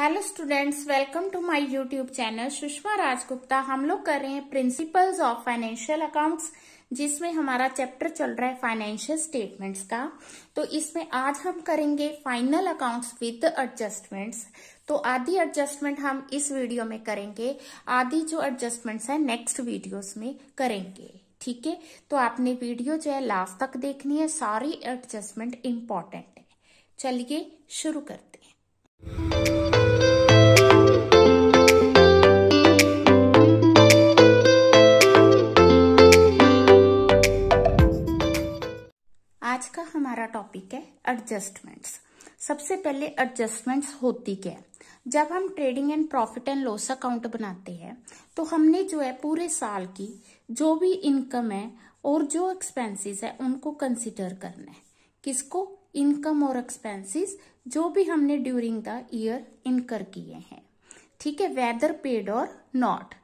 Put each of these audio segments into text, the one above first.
hello students welcome to my YouTube channel Sushma Rajgupta हम लोग कर रहे हैं प्रिंसिपल्स ऑफ फाइनेंशियल अकाउंट्स जिसमें हमारा चैप्टर चल रहा है फाइनेंशियल स्टेटमेंट्स का तो इसमें आज हम करेंगे फाइनल अकाउंट्स विद एडजस्टमेंट्स तो आधी एडजस्टमेंट हम इस वीडियो में करेंगे आधी जो एडजस्टमेंट्स है नेक्स्ट वीडियो में करेंगे ठीक है तो आपने वीडियो जो है लास्ट तक देखनी है सारी एडजस्टमेंट इम्पॉर्टेंट है चलिए शुरू करते हैं आज का हमारा टॉपिक है एडजस्टमेंट्स सबसे पहले एडजस्टमेंट्स होती क्या है जब हम trading and profit and loss account बनाते हैं तो हमने जो है पूरे साल की जो भी इनकम है और जो एक्सपेंसेस है उनको कंसिडर करना है किसको इनकम और एक्सपेंसेस जो भी हमने ड्यूरिंग द ईयर इनकर किए हैं ठीक है वेदर पेड और नॉट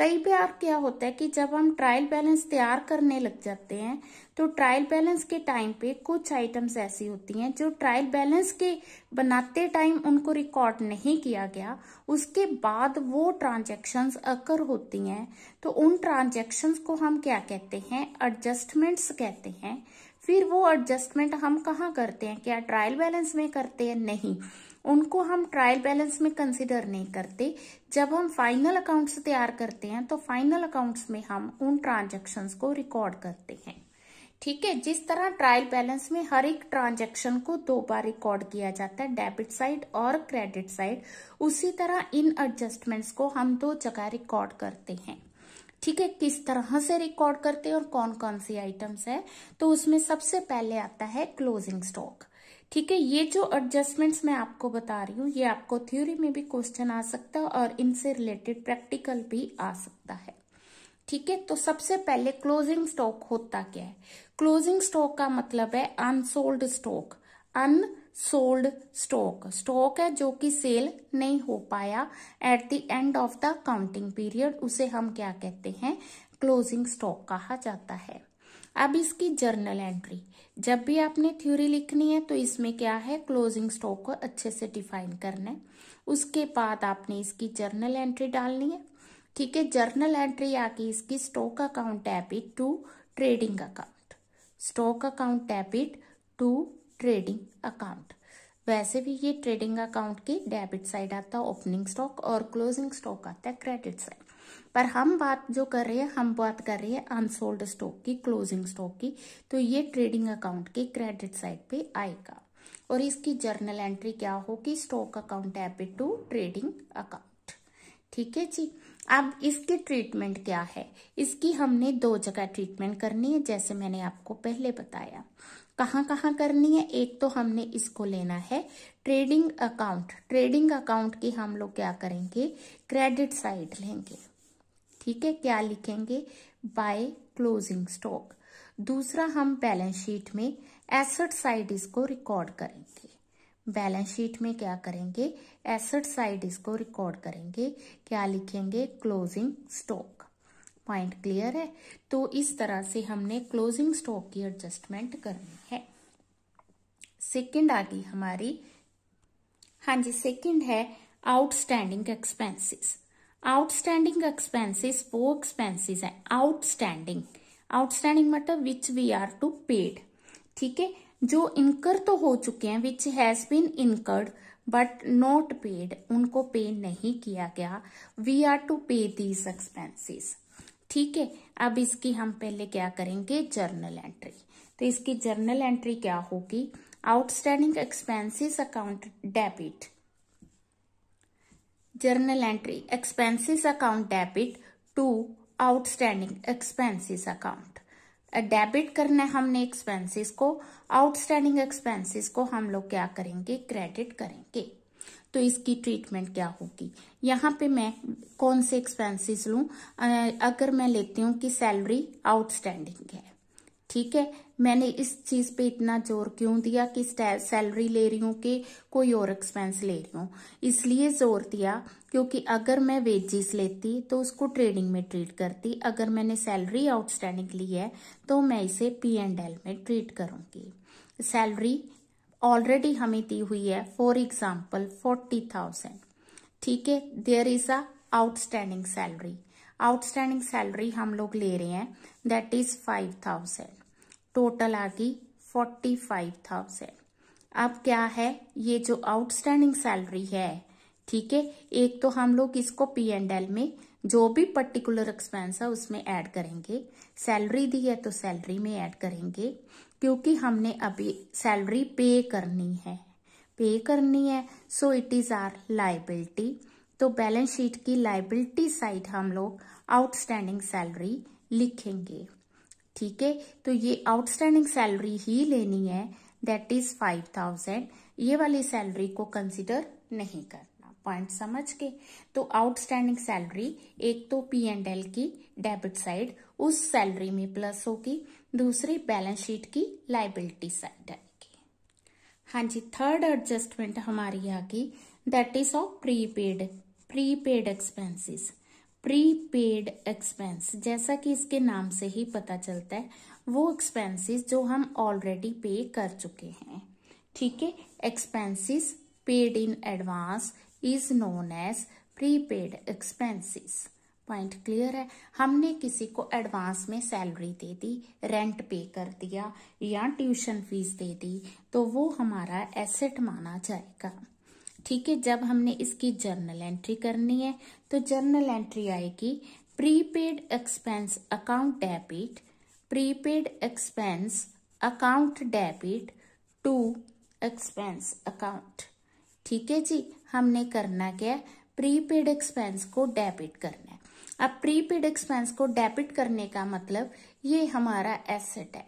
कई बार क्या होता है कि जब हम ट्रायल बैलेंस तैयार करने लग जाते हैं तो ट्रायल बैलेंस के टाइम पे कुछ आइटम्स ऐसी होती हैं जो ट्रायल बैलेंस के बनाते टाइम उनको रिकॉर्ड नहीं किया गया उसके बाद वो ट्रांजैक्शंस अकर होती हैं तो उन ट्रांजैक्शंस को हम क्या कहते हैं एडजस्टमेंट्स कहते हैं फिर वो एडजस्टमेंट हम कहाँ करते हैं क्या ट्रायल बैलेंस में करते हैं नहीं उनको हम ट्रायल बैलेंस में कंसिडर नहीं करते जब हम फाइनल अकाउंट्स तैयार करते हैं तो फाइनल अकाउंट्स में हम उन ट्रांजेक्शन को रिकॉर्ड करते हैं ठीक है जिस तरह ट्रायल बैलेंस में हर एक ट्रांजेक्शन को दो बार रिकॉर्ड किया जाता है डेबिट साइड और क्रेडिट साइड उसी तरह इन एडजस्टमेंट्स को हम दो जगह रिकॉर्ड करते हैं ठीक है किस तरह से रिकॉर्ड करते हैं और कौन कौन सी आइटम्स है तो उसमें सबसे पहले आता है क्लोजिंग स्टॉक ठीक है ये जो एडजस्टमेंट्स मैं आपको बता रही हूँ ये आपको थ्योरी में भी क्वेश्चन आ सकता है और इनसे रिलेटेड प्रैक्टिकल भी आ सकता है ठीक है तो सबसे पहले क्लोजिंग स्टॉक होता क्या है क्लोजिंग स्टॉक का मतलब है unsold stock unsold stock stock है जो कि सेल नहीं हो पाया at the end of the counting period उसे हम क्या कहते हैं क्लोजिंग स्टॉक कहा जाता है अब इसकी जर्नल एंट्री जब भी आपने थ्योरी लिखनी है तो इसमें क्या है क्लोजिंग स्टॉक को अच्छे से डिफाइन करना है उसके बाद आपने इसकी जर्नल एंट्री डालनी है ठीक है जर्नल एंट्री आके इसकी stock account debit to trading account stock account debit to trading account वैसे भी ये ट्रेडिंग अकाउंट के डेबिट साइड आता है ओपनिंग स्टॉक और क्लोजिंग स्टॉक आता है क्रेडिट साइड पर हम बात जो कर रहे हैं हम बात कर रहे हैं अनसोल्ड स्टॉक की क्लोजिंग स्टॉक की तो ये ट्रेडिंग अकाउंट के क्रेडिट साइड पे आएगा और इसकी जर्नल एंट्री क्या होगी stock account debit to trading account ठीक है जी अब इसकी ट्रीटमेंट क्या है इसकी हमने दो जगह ट्रीटमेंट करनी है जैसे मैंने आपको पहले बताया कहाँ कहाँ करनी है एक तो हमने इसको लेना है ट्रेडिंग अकाउंट ट्रेडिंग अकाउंट की हम लोग क्या करेंगे क्रेडिट साइड लेंगे ठीक है क्या लिखेंगे बाय क्लोजिंग स्टॉक दूसरा हम बैलेंस शीट में एसेट साइड इसको रिकॉर्ड करेंगे बैलेंस शीट में क्या करेंगे एसेट साइड इसको रिकॉर्ड करेंगे क्या लिखेंगे क्लोजिंग स्टॉक पॉइंट क्लियर है तो इस तरह से हमने क्लोजिंग स्टॉक की एडजस्टमेंट करनी है सेकंड आ गई हमारी हाँ जी सेकंड है आउटस्टैंडिंग एक्सपेंसेस आउटस्टैंडिंग एक्सपेंसेस वो एक्सपेंसेस है आउटस्टैंडिंग आउटस्टैंडिंग मतलब which we are to paid ठीक है जो इनकर तो हो चुके हैं which has been incurred but not paid उनको पे नहीं किया गया we are to pay these expenses ठीक है अब इसकी हम पहले क्या करेंगे जर्नल एंट्री तो इसकी जर्नल एंट्री क्या होगी outstanding expenses account debit journal entry expenses account debit to outstanding expenses account debit करना है हमने एक्सपेंसेस को आउटस्टैंडिंग एक्सपेंसेस को हम लोग क्या करेंगे क्रेडिट करेंगे तो इसकी ट्रीटमेंट क्या होगी यहाँ पे मैं कौन से एक्सपेंसेस लू अगर मैं लेती हूँ कि सैलरी आउटस्टैंडिंग है ठीक है मैंने इस चीज पे इतना जोर क्यों दिया कि सैलरी ले रही हूँ कि कोई और एक्सपेंस ले रही हूँ इसलिए जोर दिया क्योंकि अगर मैं वेजेस लेती तो उसको ट्रेडिंग में ट्रीट करती अगर मैंने सैलरी आउटस्टैंडिंग ली है तो मैं इसे पी एंड एल में ट्रीट करूंगी सैलरी ऑलरेडी हमें दी हुई है फॉर एग्जाम्पल फोर्टी थाउजेंड ठीक है there is a outstanding salary outstanding salary हम लोग ले रहे हैं that is five thousand total आ गई फोर्टी फाइव थाउजेंड अब क्या है ये जो आउटस्टैंडिंग सैलरी है ठीक है एक तो हम लोग इसको पी एंड एल में जो भी पर्टिकुलर एक्सपेंस है उसमें ऐड करेंगे सैलरी दी है तो सैलरी में ऐड करेंगे क्योंकि हमने अभी सैलरी पे करनी है पे करनी है so it is our liability तो बैलेंस शीट की लाइबिलिटी साइड हम लोग आउटस्टैंडिंग सैलरी लिखेंगे ठीक है तो ये आउटस्टैंडिंग सैलरी ही लेनी है दैट इज फाइव थाउजेंड ये वाली सैलरी को कंसिडर नहीं करना पॉइंट समझ के तो आउटस्टैंडिंग सैलरी एक तो पी एंड एल की डेबिट साइड उस सैलरी में प्लस होगी दूसरी बैलेंस शीट की लाइबिलिटी साइड आएगी हाँ जी थर्ड एडजस्टमेंट हमारी आ गई that is of prepaid prepaid expenses prepaid expense जैसा कि इसके नाम से ही पता चलता है वो एक्सपेंसेस जो हम ऑलरेडी पे कर चुके हैं ठीक है expenses paid in advance is known as prepaid expenses point clear है हमने किसी को एडवांस में सैलरी दे दी रेंट पे कर दिया या ट्यूशन फीस दे दी तो वो हमारा एसेट माना जाएगा ठीक है जब हमने इसकी जर्नल एंट्री करनी है तो जर्नल एंट्री आएगी prepaid expense account debit prepaid expense account debit to expense account ठीक है जी हमने करना क्या है प्रीपेड एक्सपेंस को डेबिट करना है अब प्रीपेड एक्सपेंस को डेबिट करने का मतलब ये हमारा एसेट है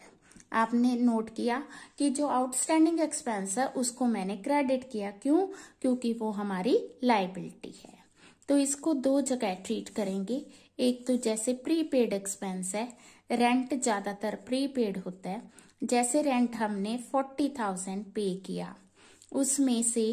आपने नोट किया कि जो आउटस्टैंडिंग एक्सपेंस है उसको मैंने क्रेडिट किया क्यों क्योंकि वो हमारी लाइबिलिटी है तो इसको दो जगह ट्रीट करेंगे एक तो जैसे प्रीपेड एक्सपेंस है रेंट ज़्यादातर प्रीपेड होता है जैसे रेंट हमने फोर्टी थाउजेंड पे किया उसमें से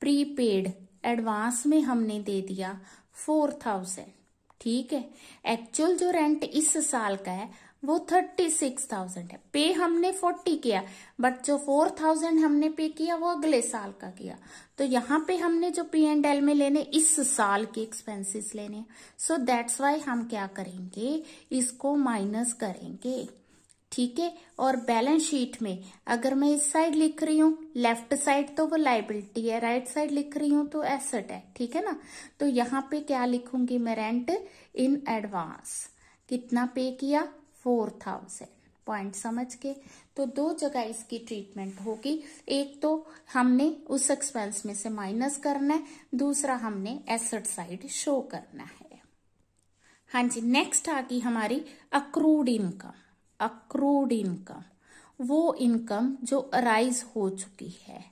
प्रीपेड एडवांस में हमने दे दिया फोर थाउजेंड ठीक है एक्चुअल जो रेंट इस साल का है वो थर्टी सिक्स थाउजेंड है पे हमने फोर्टी किया बट जो फोर थाउजेंड हमने पे किया वो अगले साल का किया तो यहाँ पे हमने जो पी एंड एल में लेने इस साल के एक्सपेंसेस लेने सो दैट्स वाई हम क्या करेंगे इसको माइनस करेंगे ठीक है और बैलेंस शीट में अगर मैं इस साइड लिख रही हूँ लेफ्ट साइड तो वो लाइबिलिटी है राइट right साइड लिख रही हूँ तो एसेट है ठीक है ना तो यहाँ पे क्या लिखूंगी मैं रेंट इन एडवांस कितना पे किया फोर थाउजेंड पॉइंट समझ के तो दो जगह इसकी ट्रीटमेंट होगी एक तो हमने उस एक्सपेंस में से माइनस करना है दूसरा हमने एसेट साइड शो करना है हाँ जी नेक्स्ट आ गई हमारी अक्रूड इनकम अक्रूड इनकम वो इनकम जो अराइज हो चुकी है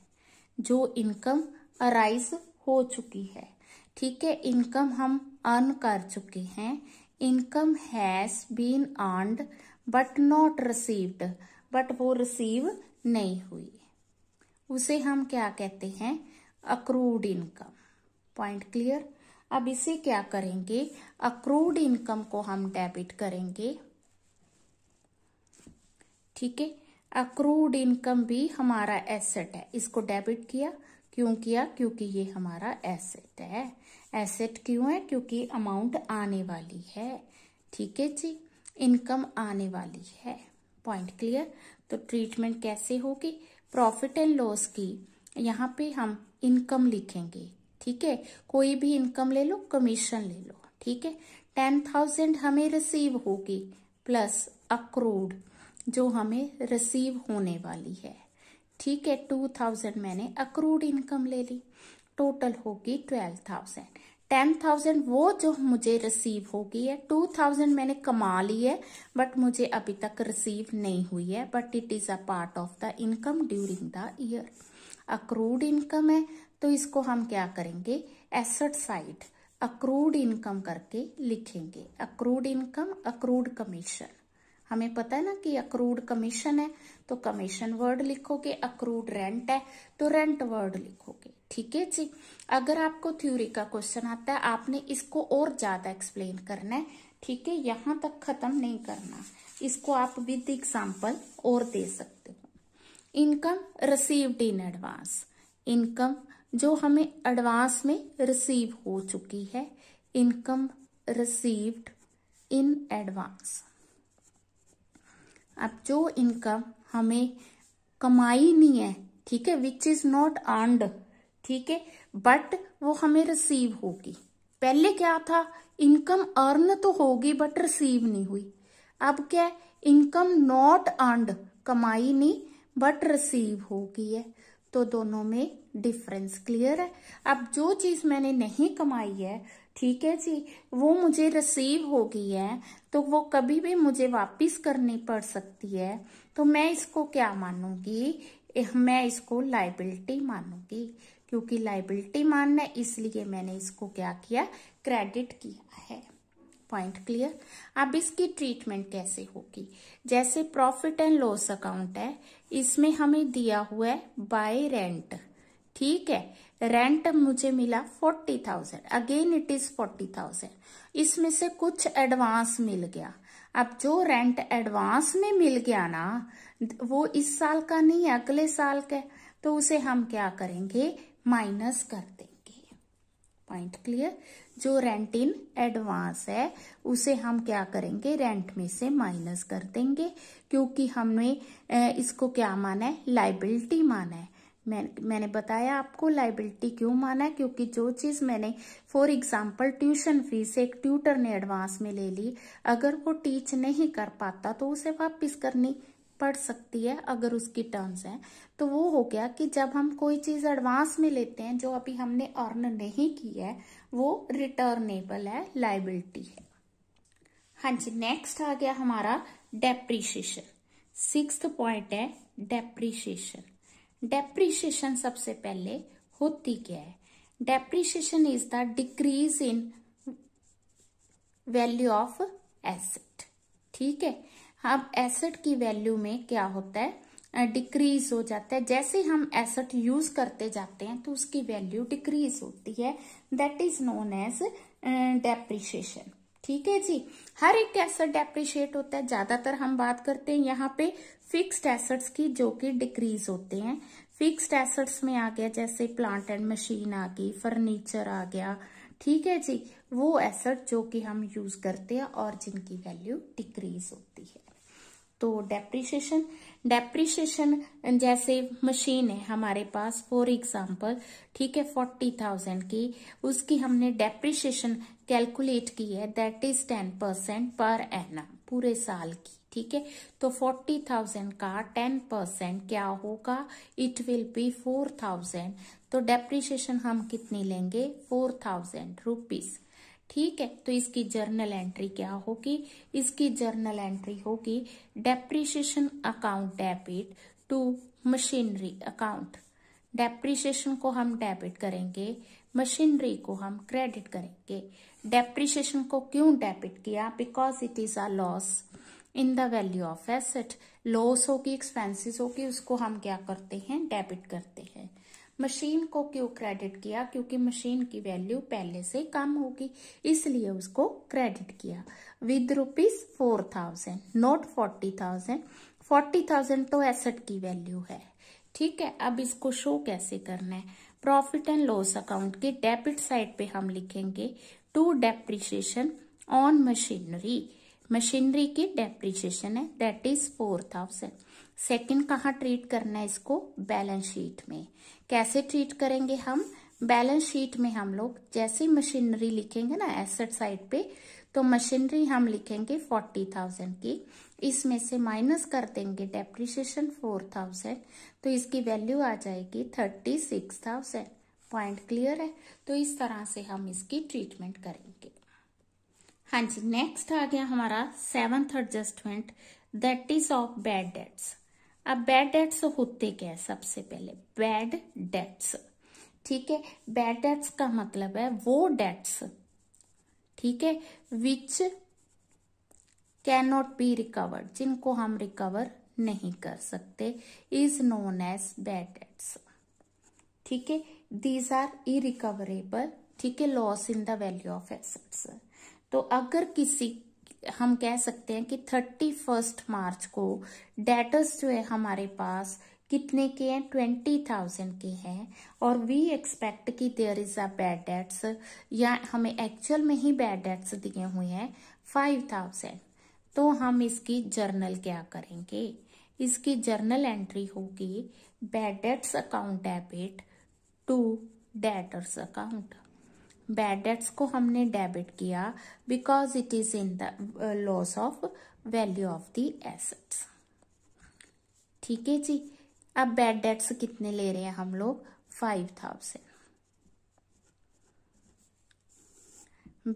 जो इनकम अराइज हो चुकी है ठीक है इनकम हम अर्न कर चुके हैं income has been earned but not received but वो रिसीव नहीं हुई उसे हम क्या कहते हैं अक्रूड इनकम पॉइंट क्लियर अब इसे क्या करेंगे अक्रूड इनकम को हम डेबिट करेंगे ठीक है अक्रूड इनकम भी हमारा एसेट है इसको डेबिट किया क्यों किया क्योंकि ये हमारा एसेट है एसेट क्यों है क्योंकि अमाउंट आने वाली है ठीक है जी इनकम आने वाली है पॉइंट क्लियर तो ट्रीटमेंट कैसे होगी प्रॉफिट एंड लॉस की यहाँ पे हम इनकम लिखेंगे ठीक है कोई भी इनकम ले लो कमीशन ले लो ठीक है टेन थाउजेंड हमें रिसीव होगी प्लस अक्रूड जो हमें रिसीव होने वाली है ठीक है टू थाउजेंड मैंने अक्रूड इनकम ले ली टोटल होगी ट्वेल्व थाउजेंड टेन थाउजेंड वो जो मुझे रिसीव हो गई है टू थाउजेंड मैंने कमा ली है बट मुझे अभी तक रिसीव नहीं हुई है but it is a part of the income during the year accrued income है तो इसको हम क्या करेंगे एसेट साइड अक्रूड इनकम करके लिखेंगे अक्रूड इनकम अक्रूड कमीशन हमें पता है ना कि अक्रूड कमीशन है तो कमीशन वर्ड लिखोगे अक्रूड रेंट है तो रेंट वर्ड लिखोगे ठीक है जी अगर आपको थ्योरी का क्वेश्चन आता है आपने इसको और ज्यादा एक्सप्लेन करना है ठीक है यहां तक खत्म नहीं करना इसको आप विद एग्जाम्पल और दे सकते हो income received in advance income जो हमें एडवांस में रिसीव हो चुकी है इनकम रिसीव्ड इन एडवांस अब जो इनकम हमें कमाई नहीं है ठीक है विच इज नॉट आंड ठीक है बट वो हमें रिसीव होगी पहले क्या था इनकम अर्न तो होगी बट रिसीव नहीं हुई अब क्या इनकम नॉट अर्ड कमाई नहीं बट रिसीव हो गई है तो दोनों में डिफरेंस क्लियर है अब जो चीज मैंने नहीं कमाई है ठीक है जी वो मुझे रिसीव हो गई है तो वो कभी भी मुझे वापस करनी पड़ सकती है तो मैं इसको क्या मानूंगी मैं इसको लाइबिलिटी मानूंगी क्योंकि लाइबिलिटी मानना है इसलिए मैंने इसको क्या किया क्रेडिट किया है पॉइंट क्लियर अब इसकी ट्रीटमेंट कैसे होगी जैसे प्रॉफिट एंड लॉस अकाउंट है इसमें हमें दिया हुआ है बाय रेंट ठीक है रेंट मुझे मिला forty thousand again it is forty thousand इसमें से कुछ एडवांस मिल गया अब जो रेंट एडवांस में मिल गया ना वो इस साल का नहीं अगले साल का तो उसे हम क्या करेंगे माइनस कर देंगे पॉइंट क्लियर जो रेंट इन एडवांस है उसे हम क्या करेंगे रेंट में से माइनस कर देंगे क्योंकि हमने इसको क्या माना है लाइबिलिटी माना है मैं मैंने बताया आपको लाइबिलिटी क्यों माना है क्योंकि जो चीज़ मैंने फॉर एग्जांपल ट्यूशन फीस एक ट्यूटर ने एडवांस में ले ली अगर वो टीच नहीं कर पाता तो उसे वापस करनी पढ़ सकती है अगर उसकी टर्म्स हैं तो वो हो गया कि जब हम कोई चीज़ एडवांस में लेते हैं जो अभी हमने अर्न नहीं की है वो रिटर्नेबल है लाइबिलिटी है हाँ जी नेक्स्ट आ गया हमारा डेप्रीशिएशन सिक्स पॉइंट है डेप्रीशिएशन डेप्रीशिएशन सबसे पहले होती क्या है depreciation is the decrease in value of asset ठीक है अब एसेट की वैल्यू में क्या होता है डिक्रीज हो जाता है जैसे हम एसेट यूज करते जाते हैं तो उसकी वैल्यू डिक्रीज होती है that is known as depreciation ठीक है जी हर एक एसेट डेप्रिशिएट होता है ज्यादातर हम बात करते हैं यहाँ पे फिक्स्ड एसेट्स की जो कि डिक्रीज होते हैं फिक्स्ड एसेट्स में आ गया जैसे प्लांट एंड मशीन आ गई फर्नीचर आ गया ठीक है जी वो एसेट जो कि हम यूज करते हैं और जिनकी वैल्यू डिक्रीज होती है तो डेप्रिशिएशन डेप्रिशिएशन जैसे मशीन है हमारे पास फॉर एग्जांपल ठीक है फोर्टी थाउजेंड की उसकी हमने डेप्रिशिएशन कैलकुलेट की है दैट इज टेन परसेंट पर एना पूरे साल की ठीक है तो फोर्टी थाउजेंड का टेन परसेंट क्या होगा it will be four thousand तो डेप्रिशिएशन हम कितनी लेंगे फोर थाउजेंड रुपीज ठीक है तो इसकी जर्नल एंट्री क्या होगी इसकी जर्नल एंट्री होगी depreciation account debit to machinery account depreciation को हम डेबिट करेंगे मशीनरी को हम क्रेडिट करेंगे डेप्रिशिएशन को क्यों डेबिट किया because it is a loss in the value of asset loss होगी एक्सपेंसेस होगी उसको हम क्या करते हैं डेबिट करते हैं मशीन को क्यों क्रेडिट किया क्योंकि मशीन की वैल्यू पहले से कम होगी इसलिए उसको क्रेडिट किया with rupees four thousand note forty thousand forty thousand तो एसेट की वैल्यू है ठीक है अब इसको शो कैसे करना है प्रॉफिट एंड लॉस अकाउंट के डेबिट साइड पे हम लिखेंगे to depreciation on machinery machinery की डेप्रिशिएशन है that is four thousand second कहाँ ट्रीट करना है इसको बैलेंस शीट में कैसे ट्रीट करेंगे हम बैलेंस शीट में हम लोग जैसे मशीनरी लिखेंगे ना एसेट साइड पे तो मशीनरी हम लिखेंगे फोर्टी थाउजेंड की इसमें से माइनस कर देंगे डेप्रिसिएशन फोर थाउजेंड तो इसकी वैल्यू आ जाएगी thirty six thousand point clear है तो इस तरह से हम इसकी ट्रीटमेंट करेंगे हाँ जी नेक्स्ट आ गया हमारा seventh adjustment that is of bad debts अब बैड डेट्स होते क्या है सबसे पहले बैड डेट्स ठीक है बैड डेट्स का मतलब है वो डेट्स ठीक है which can not be recovered जिनको हम रिकवर नहीं कर सकते is known as bad debts ठीक है दीज आर इरिकवरेबल ठीक है loss in the value of assets तो अगर किसी हम कह सकते हैं कि थर्टी फर्स्ट मार्च को डेटर्स जो है हमारे पास कितने के हैं ट्वेंटी थाउजेंड के हैं और वी एक्सपेक्ट कि there is a bad debts या हमें एक्चुअल में ही बैड डेट्स दिए हुए हैं फाइव थाउजेंड तो हम इसकी जर्नल क्या करेंगे इसकी जर्नल एंट्री होगी bad debts account debit to debtors account bad debts को हमने डेबिट किया because it is in the loss of value of the assets ठीक है जी अब बैड डेट्स कितने ले रहे हैं हम लोग फाइव थाउजेंड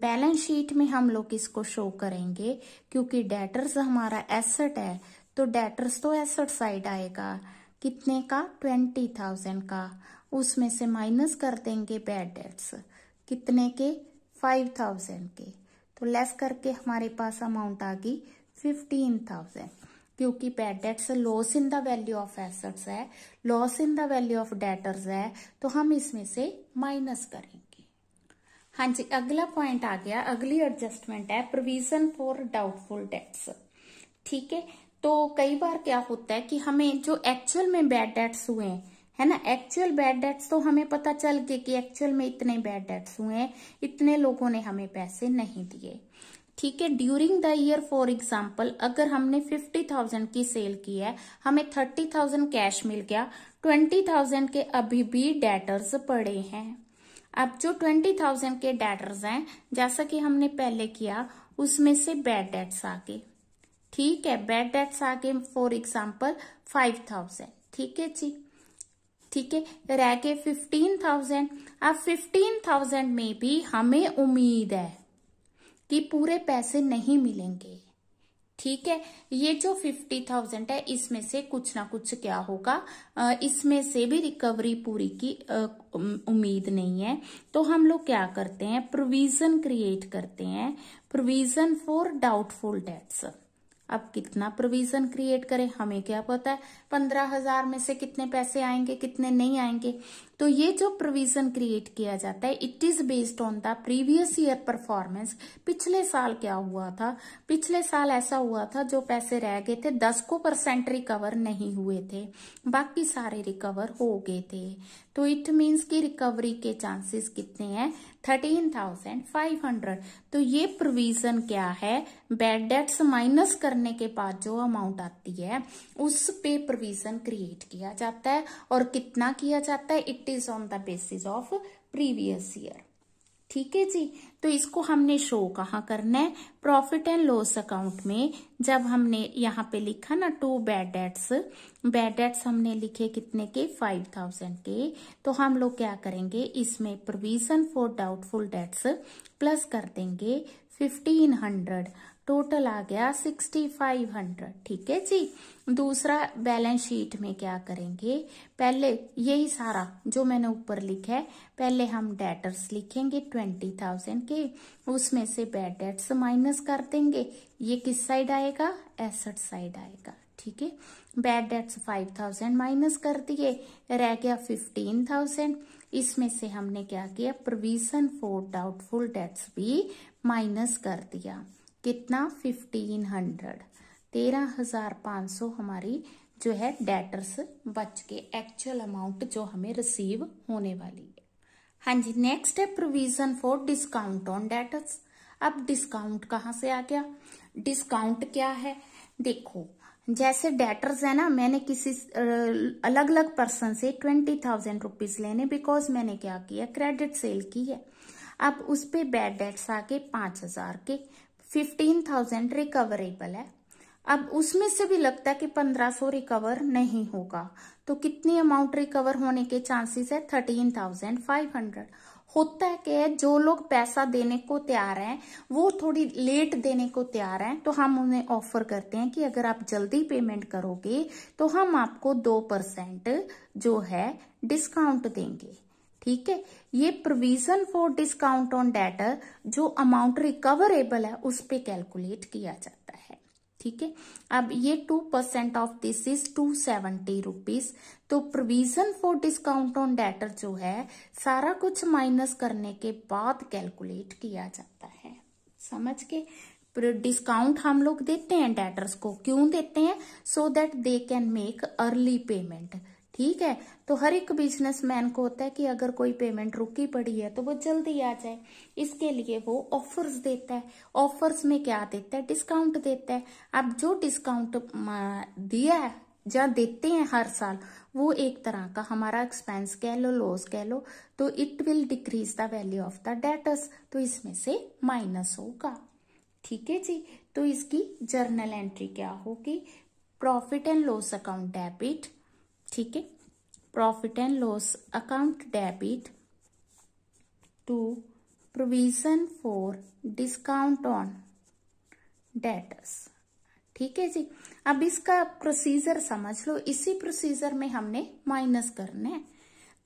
बैलेंस शीट में हम लोग इसको शो करेंगे क्योंकि डेटर्स हमारा एसेट है तो डेटर्स तो एसेट साइड आएगा कितने का ट्वेंटी थाउजेंड का उसमें से माइनस कर देंगे बैड डेट्स कितने के फाइव थाउजेंड के तो लेस करके हमारे पास अमाउंट आ गई फिफ्टीन थाउजेंड क्योंकि bad debts loss in the value of assets है loss in the value of debtors है तो हम इसमें से माइनस करेंगे हाँ जी अगला पॉइंट आ गया अगली एडजस्टमेंट है प्रोविजन फॉर डाउटफुल डेट्स ठीक है तो कई बार क्या होता है कि हमें जो एक्चुअल में बैड डेट्स हुए हैं है ना एक्चुअल बैड डेट्स तो हमें पता चल गए कि एक्चुअल में इतने बैड डेट्स हुए हैं इतने लोगों ने हमें पैसे नहीं दिए ठीक है during the year for example अगर हमने फिफ्टी थाउजेंड की सेल की है हमें थर्टी थाउजेंड कैश मिल गया ट्वेंटी थाउजेंड के अभी भी डेटर्स पड़े हैं अब जो ट्वेंटी थाउजेंड के डेटर्स हैं जैसा कि हमने पहले किया उसमें से बैड डेट्स आगे ठीक है बैड डेट्स आगे फॉर एग्जाम्पल फाइव थाउजेंड ठीक है जी ठीक है रह गए फिफ्टीन थाउजेंड अब फिफ्टीन थाउजेंड में भी हमें उम्मीद है कि पूरे पैसे नहीं मिलेंगे ठीक है ये जो फिफ्टी थाउजेंड है इसमें से कुछ ना कुछ क्या होगा इसमें से भी रिकवरी पूरी की उम्मीद नहीं है तो हम लोग क्या करते हैं प्रोविजन क्रिएट करते हैं प्रोविजन फॉर डाउटफुल डेट्स अब कितना प्रोविजन क्रिएट करें हमें क्या पता है पंद्रह हजार में से कितने पैसे आएंगे कितने नहीं आएंगे तो ये जो प्रोविजन क्रिएट किया जाता है it is based on the previous year performance पिछले साल क्या हुआ था पिछले साल ऐसा हुआ था जो पैसे रह गए थे दस को परसेंट रिकवर नहीं हुए थे बाकी सारे रिकवर हो गए थे तो इट मींस कि रिकवरी के चांसेस कितने हैं थर्टीन थाउजेंड फाइव हंड्रेड तो ये प्रोविजन क्या है बैड डेट्स माइनस करने के बाद जो अमाउंट आती है उस पे प्रोविजन क्रिएट किया जाता है और कितना किया जाता है it is on the basis of previous year ठीक है जी तो इसको हमने शो कहाँ करना है प्रॉफिट एंड लॉस अकाउंट में जब हमने यहाँ पे लिखा ना to bad debts bad debts हमने लिखे कितने के फाइव थाउजेंड के तो हम लोग क्या करेंगे इसमें provision for doubtful debts plus कर देंगे फिफ्टीन हंड्रेड टोटल आ गया सिक्सटी फाइव हंड्रेड ठीक है जी दूसरा बैलेंस शीट में क्या करेंगे पहले यही सारा जो मैंने ऊपर लिखा है पहले हम डेटर्स लिखेंगे ट्वेंटी थाउजेंड के उसमें से बैड डेट्स माइनस कर देंगे ये किस साइड आएगा एसेट साइड आएगा ठीक है bad debts five thousand minus कर दिए रह गया फिफ्टीन थाउजेंड इसमें से हमने क्या किया प्रोविजन फॉर डाउटफुल डेट्स भी माइनस कर दिया कितना फिफ्टीन हंड्रेड तेरह हजार पाँच सौ हमारी जो है डेटर्स बच के एक्चुअल अमाउंट जो हमें रिसीव होने वाली है हाँ जी नेक्स्ट है provision for discount on debtors अब डिस्काउंट कहाँ से आ गया डिस्काउंट क्या है देखो जैसे डेटर्स है ना मैंने किसी अलग अलग पर्सन से ट्वेंटी थाउजेंड रुपीज लेने बिकॉज मैंने क्या किया क्रेडिट सेल की है अब उस पर बैड डेट्स आके पांच हजार के फिफ्टीन थाउजेंड रिकवरेबल है अब उसमें से भी लगता है कि पंद्रह सो रिकवर नहीं होगा तो कितनी अमाउंट रिकवर होने के चांसेस है थर्टीन थाउजेंड फाइव हंड्रेड होता है क्या है जो लोग पैसा देने को तैयार हैं वो थोड़ी लेट देने को तैयार हैं तो हम उन्हें ऑफर करते हैं कि अगर आप जल्दी पेमेंट करोगे तो हम आपको दो परसेंट जो है डिस्काउंट देंगे ठीक है ये provision for discount on debtor जो अमाउंट रिकवरेबल है उस पर कैलकुलेट किया जाता है ठीक है अब ये two percent of this is two seventy rupees तो provision for discount on debtor जो है सारा कुछ माइनस करने के बाद कैलकुलेट किया जाता है समझ के डिस्काउंट हम लोग देते हैं डेटर्स को क्यों देते हैं so that they can make early payment ठीक है तो हर एक बिजनेसमैन को होता है कि अगर कोई पेमेंट रुकी पड़ी है तो वो जल्दी आ जाए इसके लिए वो ऑफर्स देता है ऑफर्स में क्या देता है डिस्काउंट देता है अब जो डिस्काउंट दिया है या देते हैं हर साल वो एक तरह का हमारा एक्सपेंस कह लो लॉस कह लो तो it will decrease the value of the debts तो इसमें से माइनस होगा ठीक है जी तो इसकी जर्नल एंट्री क्या होगी profit and loss account debit ठीक है profit and loss account debit to provision for discount on debts ठीक है जी अब इसका प्रोसीजर समझ लो इसी प्रोसीजर में हमने माइनस करना है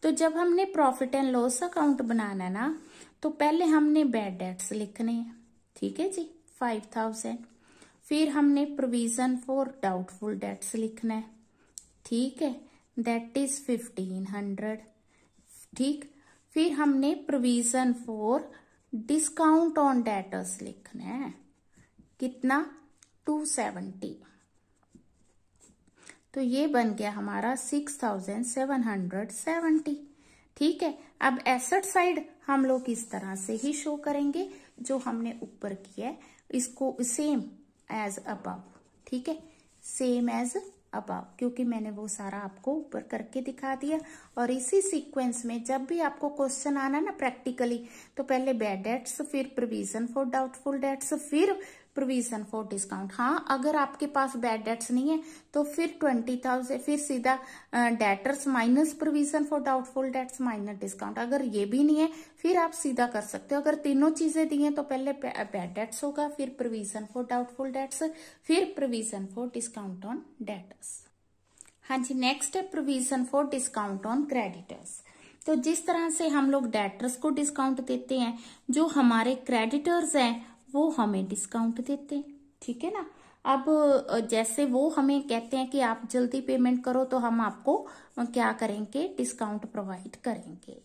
तो जब हमने प्रॉफिट एंड लॉस अकाउंट बनाना ना तो पहले हमने बैड डेट्स लिखने हैं ठीक है जी फाइव थाउजेंड फिर हमने प्रोविजन फॉर डाउटफुल डेट्स लिखना है ठीक है दैट इज फिफ्टीन हंड्रेड ठीक फिर हमने provision for discount on debtors लिखना है कितना टू सेवेंटी तो ये बन गया हमारा six thousand seven hundred seventy ठीक है अब एसेट साइड हम लोग इस तरह से ही शो करेंगे जो हमने ऊपर किया है इसको सेम एज अब ठीक है सेम एज अब क्योंकि मैंने वो सारा आपको ऊपर करके दिखा दिया और इसी सीक्वेंस में जब भी आपको क्वेश्चन आना ना प्रैक्टिकली तो पहले बैड डेट्स फिर प्रोविजन फॉर डाउटफुल डेट्स फिर प्रोविजन फॉर डिस्काउंट हाँ अगर आपके पास बैड डेट्स नहीं है तो फिर ट्वेंटी थाउजेंड फिर सीधा debtors minus provision for doubtful debts minus discount अगर ये भी नहीं है फिर आप सीधा कर सकते हो अगर तीनों चीजें दी हैं तो पहले बैड डेट्स होगा फिर प्रोविजन फॉर डाउटफुल डेट्स फिर provision for discount on debtors हाँ जी नेक्स्ट है provision for discount on creditors तो जिस तरह से हम लोग डेटर्स को डिस्काउंट देते हैं जो हमारे क्रेडिटर्स हैं वो हमें डिस्काउंट देते हैं ठीक है ना अब जैसे वो हमें कहते हैं कि आप जल्दी पेमेंट करो तो हम आपको क्या करेंगे डिस्काउंट प्रोवाइड करेंगे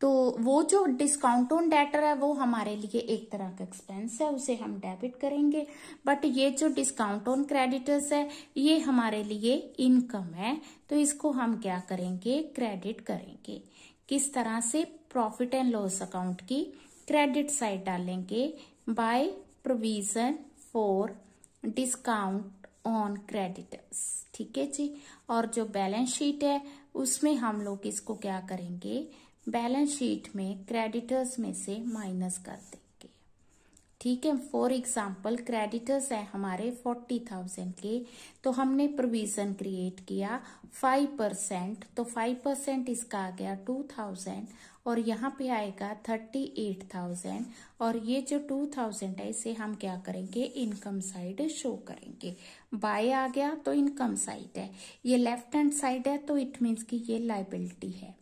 तो वो जो डिस्काउंट ऑन डेटर है वो हमारे लिए एक तरह का एक्सपेंस है उसे हम डेबिट करेंगे बट ये जो डिस्काउंट ऑन क्रेडिटर्स है ये हमारे लिए इनकम है तो इसको हम क्या करेंगे क्रेडिट करेंगे किस तरह से प्रॉफिट एंड लॉस अकाउंट की क्रेडिट साइड डालेंगे by provision for discount on credit ठीक है जी और जो बैलेंस शीट है उसमें हम लोग इसको क्या करेंगे बैलेंस शीट में क्रेडिटर्स में से माइनस कर ठीक है फॉर एग्जाम्पल क्रेडिटर्स है हमारे फोर्टी थाउजेंड के तो हमने प्रोविजन क्रिएट किया फाइव परसेंट तो फाइव परसेंट इसका आ गया टू थाउजेंड और यहाँ पे आएगा थर्टी एट थाउजेंड और ये जो टू थाउजेंड है इसे हम क्या करेंगे इनकम साइड शो करेंगे बाय आ गया तो इनकम साइड है ये लेफ्ट हैंड साइड है तो इट मीन्स कि ये लाइबिलिटी है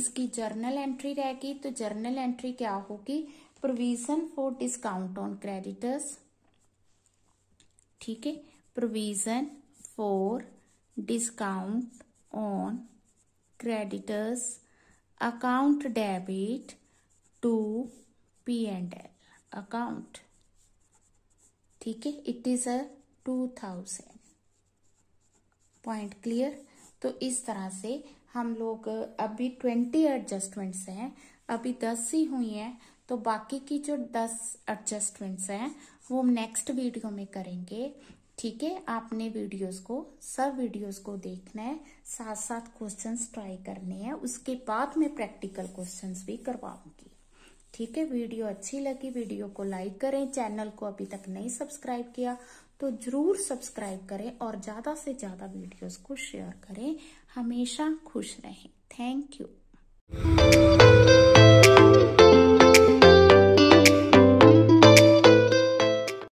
इसकी जर्नल एंट्री रहेगी तो जर्नल एंट्री क्या होगी provision for discount on creditors ठीक है provision for discount on creditors account debit to P and L account ठीक है it is a two thousand point clear तो इस तरह से हम लोग अभी ट्वेंटी एडजस्टमेंट्स हैं अभी दस ही हुई हैं तो बाकी की जो दस एडजस्टमेंट्स हैं वो हम नेक्स्ट वीडियो में करेंगे ठीक है आपने वीडियोस को सब वीडियोस को देखना है साथ साथ क्वेश्चंस ट्राई करने हैं उसके बाद में प्रैक्टिकल क्वेश्चंस भी करवाऊंगी ठीक है वीडियो अच्छी लगी वीडियो को लाइक करें चैनल को अभी तक नहीं सब्सक्राइब किया तो जरूर सब्सक्राइब करें और ज़्यादा से ज़्यादा वीडियोस को शेयर करें हमेशा खुश रहें थैंक यू